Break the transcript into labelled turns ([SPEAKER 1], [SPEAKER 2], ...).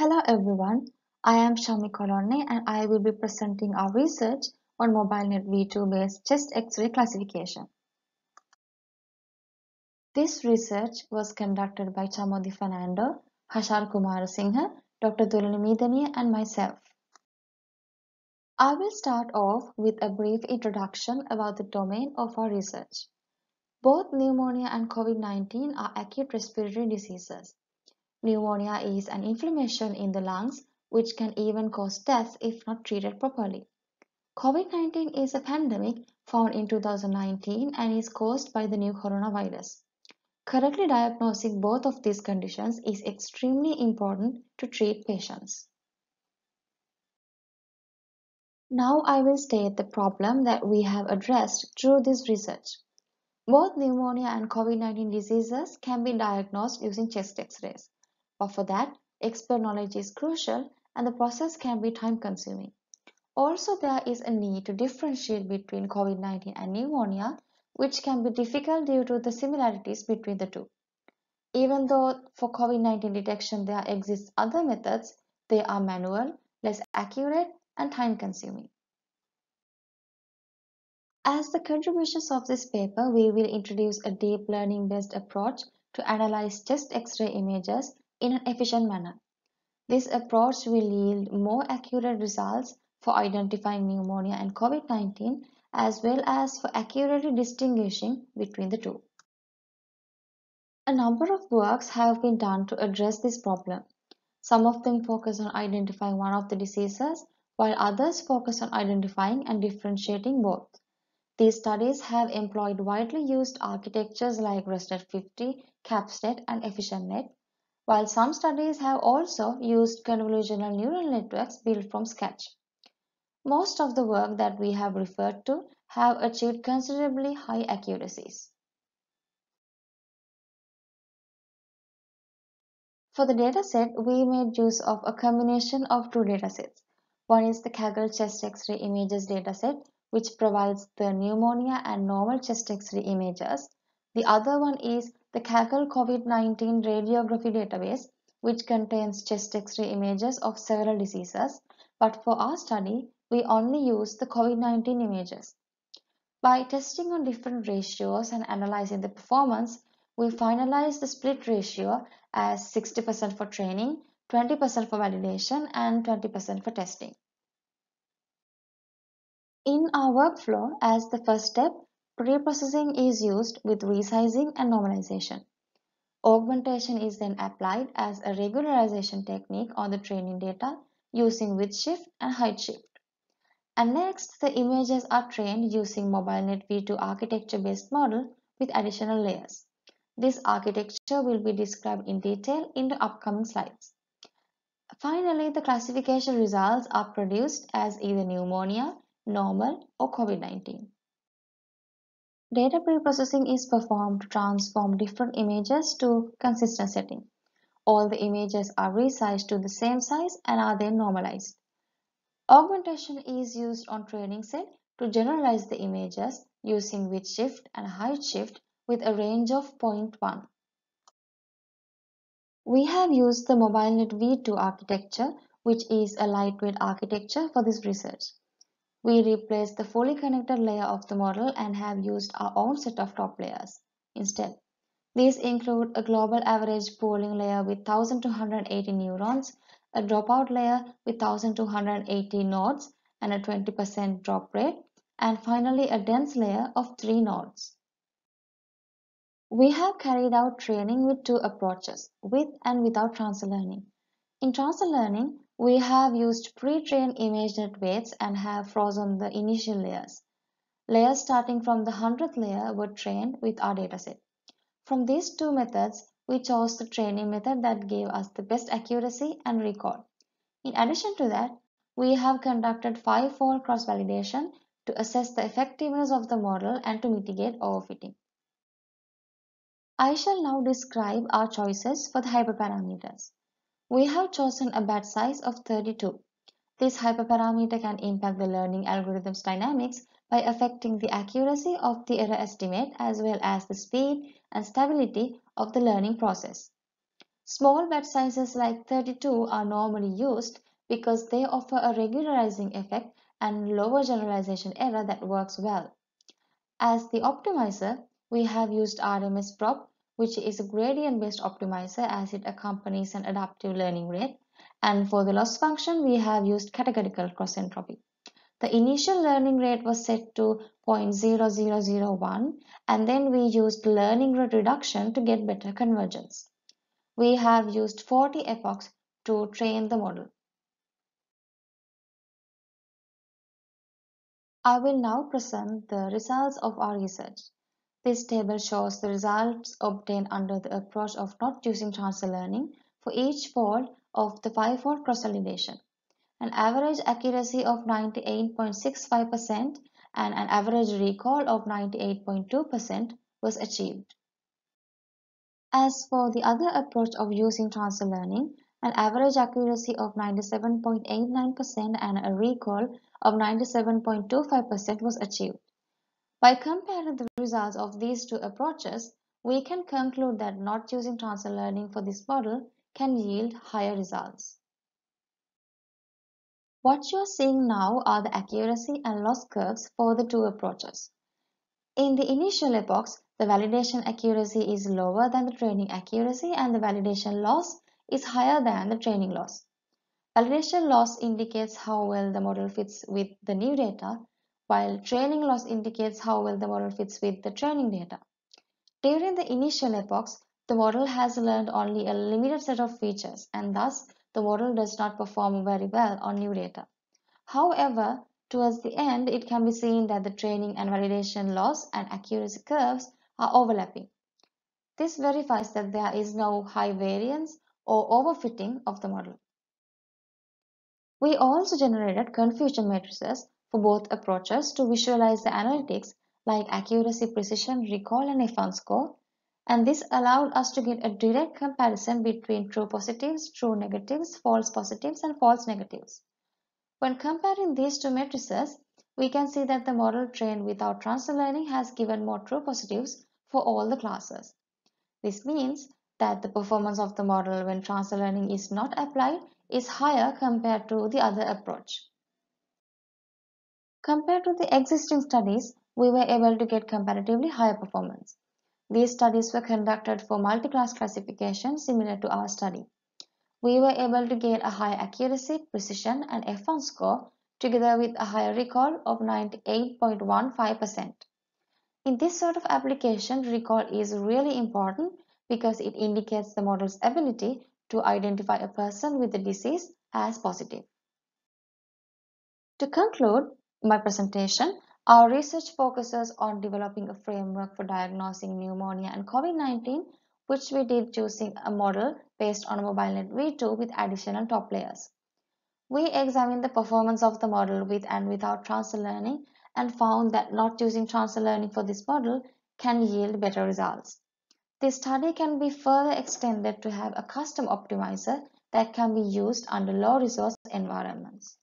[SPEAKER 1] Hello everyone, I am Shami Kolone and I will be presenting our research on MobileNet V2 based chest X-ray classification. This research was conducted by Chamodi Fernando, Hashar Kumar Singh, Dr. Dulani Midaniya and myself. I will start off with a brief introduction about the domain of our research. Both pneumonia and COVID-19 are acute respiratory diseases Pneumonia is an inflammation in the lungs which can even cause death if not treated properly. COVID-19 is a pandemic found in 2019 and is caused by the new coronavirus. Correctly diagnosing both of these conditions is extremely important to treat patients. Now I will state the problem that we have addressed through this research. Both pneumonia and COVID-19 diseases can be diagnosed using chest x-rays. But for that, expert knowledge is crucial and the process can be time consuming. Also, there is a need to differentiate between COVID-19 and pneumonia, which can be difficult due to the similarities between the two. Even though for COVID-19 detection there exist other methods, they are manual, less accurate, and time consuming. As the contributions of this paper, we will introduce a deep learning based approach to analyze chest x-ray images in an efficient manner. This approach will yield more accurate results for identifying pneumonia and COVID-19 as well as for accurately distinguishing between the two. A number of works have been done to address this problem. Some of them focus on identifying one of the diseases, while others focus on identifying and differentiating both. These studies have employed widely used architectures like ResNet 50, CAPSNet, and EfficientNet while some studies have also used convolutional neural networks built from scratch, Most of the work that we have referred to have achieved considerably high accuracies. For the dataset, we made use of a combination of two datasets. One is the Kaggle chest X-ray images dataset, which provides the pneumonia and normal chest X-ray images the other one is the Kaggle COVID-19 radiography database, which contains chest x-ray images of several diseases. But for our study, we only use the COVID-19 images. By testing on different ratios and analyzing the performance, we finalize the split ratio as 60% for training, 20% for validation, and 20% for testing. In our workflow, as the first step, Preprocessing is used with resizing and normalization. Augmentation is then applied as a regularization technique on the training data using width shift and height shift. And next, the images are trained using MobileNet V2 architecture-based model with additional layers. This architecture will be described in detail in the upcoming slides. Finally, the classification results are produced as either pneumonia, normal or COVID-19. Data preprocessing is performed to transform different images to consistent setting. All the images are resized to the same size and are then normalized. Augmentation is used on training set to generalize the images using width shift and height shift with a range of 0.1. We have used the MobileNet V2 architecture, which is a lightweight architecture for this research. We replaced the fully connected layer of the model and have used our own set of top layers instead. These include a global average pooling layer with 1280 neurons, a dropout layer with 1280 nodes and a 20% drop rate, and finally a dense layer of three nodes. We have carried out training with two approaches, with and without transfer learning. In transfer learning, we have used pre-trained ImageNet weights and have frozen the initial layers. Layers starting from the 100th layer were trained with our dataset. From these two methods, we chose the training method that gave us the best accuracy and recall. In addition to that, we have conducted five-fold cross-validation to assess the effectiveness of the model and to mitigate overfitting. I shall now describe our choices for the hyperparameters. We have chosen a batch size of 32. This hyperparameter can impact the learning algorithm's dynamics by affecting the accuracy of the error estimate as well as the speed and stability of the learning process. Small batch sizes like 32 are normally used because they offer a regularizing effect and lower generalization error that works well. As the optimizer, we have used RMS prop which is a gradient-based optimizer as it accompanies an adaptive learning rate. And for the loss function, we have used categorical cross entropy. The initial learning rate was set to 0.0001 and then we used learning rate reduction to get better convergence. We have used 40 epochs to train the model. I will now present the results of our research. This table shows the results obtained under the approach of not using transfer learning for each fold of the five-fold cross-validation. An average accuracy of 98.65% and an average recall of 98.2% was achieved. As for the other approach of using transfer learning, an average accuracy of 97.89% and a recall of 97.25% was achieved. By comparing the results of these two approaches, we can conclude that not using transfer learning for this model can yield higher results. What you're seeing now are the accuracy and loss curves for the two approaches. In the initial epochs, the validation accuracy is lower than the training accuracy and the validation loss is higher than the training loss. Validation loss indicates how well the model fits with the new data while training loss indicates how well the model fits with the training data. During the initial epochs, the model has learned only a limited set of features and thus the model does not perform very well on new data. However, towards the end, it can be seen that the training and validation loss and accuracy curves are overlapping. This verifies that there is no high variance or overfitting of the model. We also generated confusion matrices for both approaches to visualize the analytics like accuracy, precision, recall, and F1 score. And this allowed us to get a direct comparison between true positives, true negatives, false positives, and false negatives. When comparing these two matrices, we can see that the model trained without transfer learning has given more true positives for all the classes. This means that the performance of the model when transfer learning is not applied is higher compared to the other approach. Compared to the existing studies, we were able to get comparatively higher performance. These studies were conducted for multi-class classification similar to our study. We were able to get a high accuracy, precision and F1 score together with a higher recall of 98.15%. In this sort of application, recall is really important because it indicates the model's ability to identify a person with the disease as positive. To conclude, my presentation, our research focuses on developing a framework for diagnosing pneumonia and COVID-19, which we did choosing a model based on MobileNet V2 with additional top layers. We examined the performance of the model with and without transfer learning and found that not using transfer learning for this model can yield better results. This study can be further extended to have a custom optimizer that can be used under low resource environments.